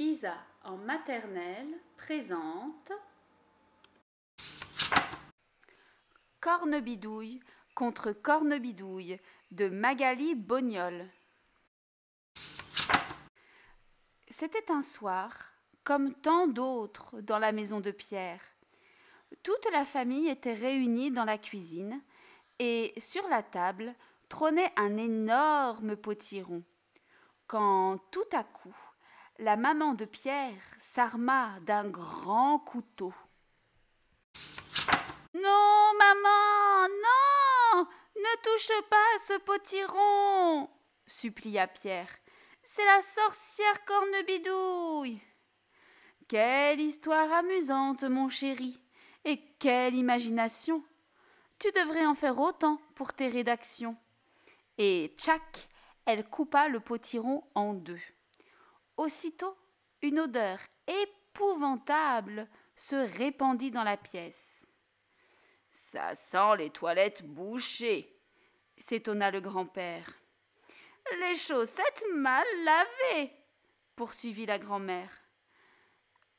Isa en maternelle présente Cornebidouille contre Cornebidouille de Magali Bognol. C'était un soir, comme tant d'autres dans la maison de Pierre. Toute la famille était réunie dans la cuisine et sur la table trônait un énorme potiron. Quand tout à coup, la maman de Pierre s'arma d'un grand couteau. Non, maman, non Ne touche pas à ce potiron supplia Pierre. C'est la sorcière Cornebidouille Quelle histoire amusante, mon chéri Et quelle imagination Tu devrais en faire autant pour tes rédactions. Et tchac Elle coupa le potiron en deux. Aussitôt, une odeur épouvantable se répandit dans la pièce. Ça sent les toilettes bouchées, s'étonna le grand-père. Les chaussettes mal lavées, poursuivit la grand-mère.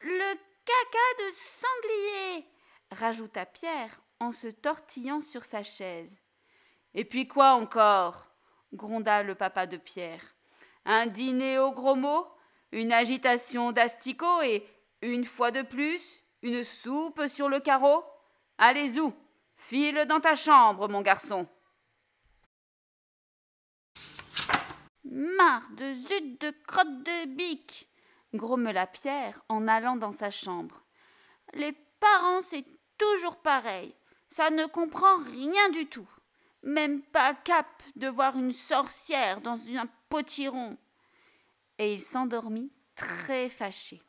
Le caca de sanglier, rajouta Pierre en se tortillant sur sa chaise. Et puis quoi encore gronda le papa de Pierre. Un dîner au gros mots une agitation d'asticot et, une fois de plus, une soupe sur le carreau Allez où File dans ta chambre, mon garçon. Marre de zut de crotte de bique grommela Pierre en allant dans sa chambre. Les parents, c'est toujours pareil. Ça ne comprend rien du tout. Même pas cap de voir une sorcière dans un potiron et il s'endormit très fâché.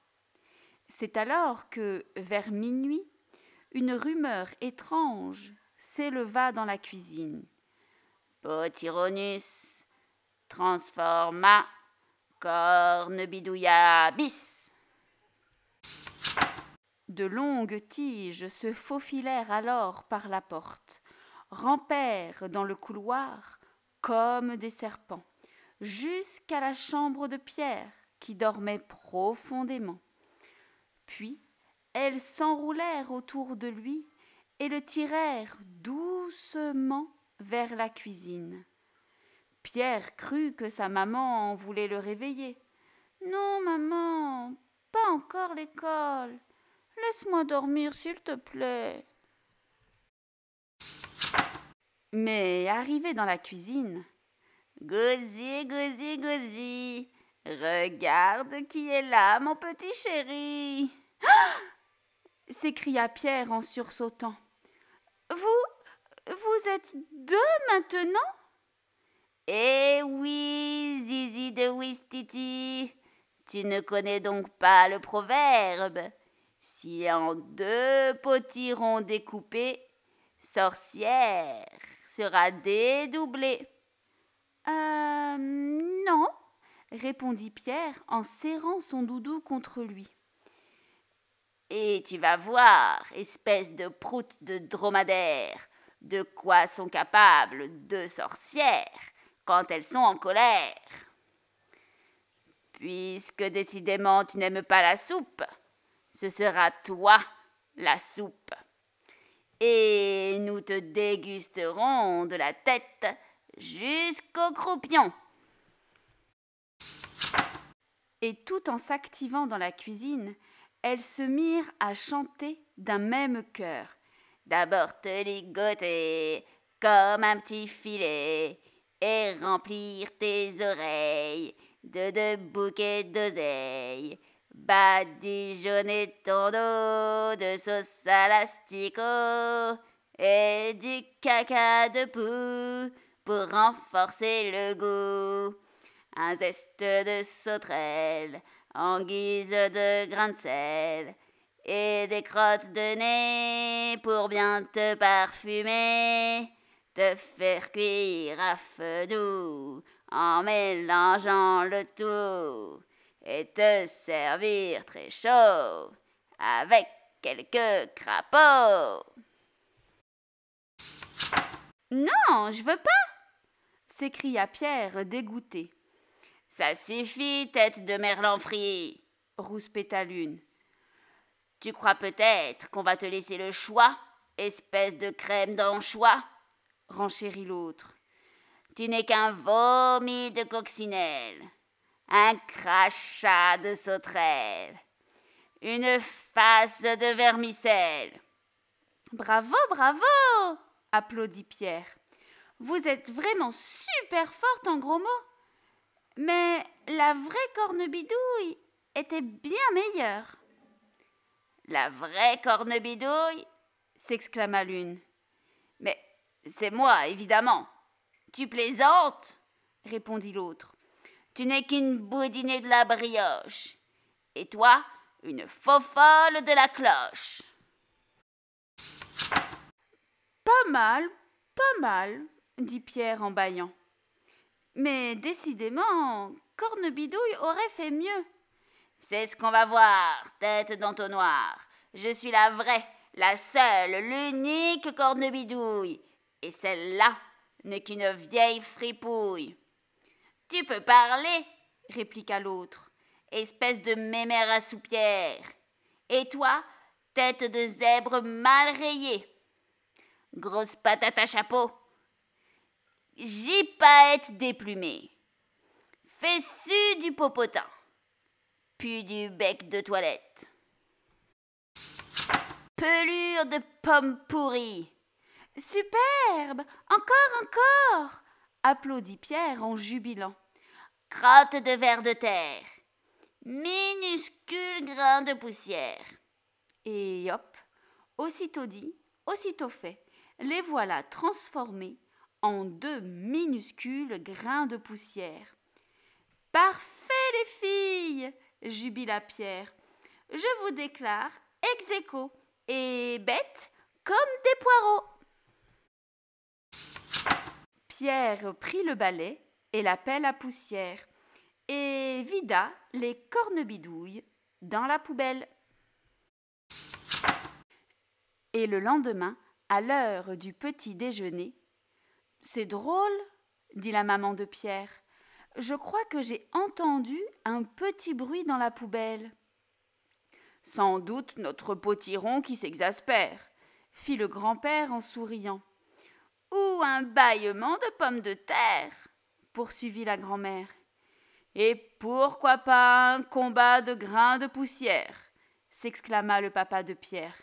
C'est alors que, vers minuit, une rumeur étrange s'éleva dans la cuisine. Potironus transforma cornebidouilla bis. De longues tiges se faufilèrent alors par la porte, rampèrent dans le couloir comme des serpents jusqu'à la chambre de Pierre, qui dormait profondément. Puis elles s'enroulèrent autour de lui et le tirèrent doucement vers la cuisine. Pierre crut que sa maman voulait le réveiller. Non, maman, pas encore l'école. Laisse-moi dormir, s'il te plaît. Mais arrivé dans la cuisine, Gosier, gozi gosier, regarde qui est là, mon petit chéri. s'écria Pierre en sursautant. Vous, vous êtes deux maintenant Eh oui, Zizi de Whistiti. tu ne connais donc pas le proverbe. Si en deux potirons découpés, sorcière sera dédoublée. Euh. Non, répondit Pierre en serrant son doudou contre lui. Et tu vas voir, espèce de proute de dromadaire, de quoi sont capables deux sorcières quand elles sont en colère. Puisque décidément tu n'aimes pas la soupe, ce sera toi la soupe. Et nous te dégusterons de la tête jusqu'au croupion. Et tout en s'activant dans la cuisine, elles se mirent à chanter d'un même cœur. D'abord te ligoter comme un petit filet et remplir tes oreilles de deux bouquets d'oseille. Badigeonner ton dos de sauce à et du caca de poux pour renforcer le goût. Un zeste de sauterelle en guise de grain de sel et des crottes de nez pour bien te parfumer. Te faire cuire à feu doux en mélangeant le tout et te servir très chaud avec quelques crapauds. Non, je veux pas s'écria Pierre, dégoûté. Ça suffit, tête de merlanfri, rouspéta l'une. Tu crois peut-être qu'on va te laisser le choix, espèce de crème d'anchois renchérit l'autre. Tu n'es qu'un vomi de coccinelle, un crachat de sauterelle, une face de vermicelle. Bravo, bravo applaudit Pierre. Vous êtes vraiment super forte en gros mots. Mais la vraie cornebidouille était bien meilleure. La vraie cornebidouille s'exclama l'une. Mais c'est moi, évidemment. Tu plaisantes répondit l'autre. Tu n'es qu'une boudinée de la brioche. Et toi, une faux folle de la cloche. Pas mal, pas mal, dit Pierre en bâillant. Mais décidément, Cornebidouille aurait fait mieux. C'est ce qu'on va voir, tête d'entonnoir. Je suis la vraie, la seule, l'unique Cornebidouille. Et celle-là n'est qu'une vieille fripouille. Tu peux parler, répliqua l'autre, espèce de mémère à soupière. Et toi, tête de zèbre mal rayée. Grosse patate à chapeau, déplumé. déplumée, fessu du popotin, puis du bec de toilette. Pelure de pommes pourries. Superbe Encore, encore applaudit Pierre en jubilant. Crotte de verre de terre. Minuscule grain de poussière. Et hop Aussitôt dit, aussitôt fait, les voilà transformés en deux minuscules grains de poussière. Parfait les filles jubila Pierre. Je vous déclare ex et bête comme des poireaux. Pierre prit le balai et la pelle à poussière et vida les bidouilles dans la poubelle. Et le lendemain, à l'heure du petit déjeuner, c'est drôle, dit la maman de Pierre. Je crois que j'ai entendu un petit bruit dans la poubelle. Sans doute notre potiron qui s'exaspère, fit le grand-père en souriant. Ou un bâillement de pommes de terre, poursuivit la grand-mère. Et pourquoi pas un combat de grains de poussière s'exclama le papa de Pierre.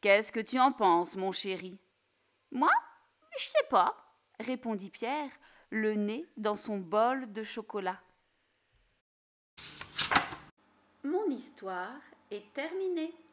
Qu'est-ce que tu en penses, mon chéri Moi Je sais pas, répondit Pierre, le nez dans son bol de chocolat. Mon histoire est terminée.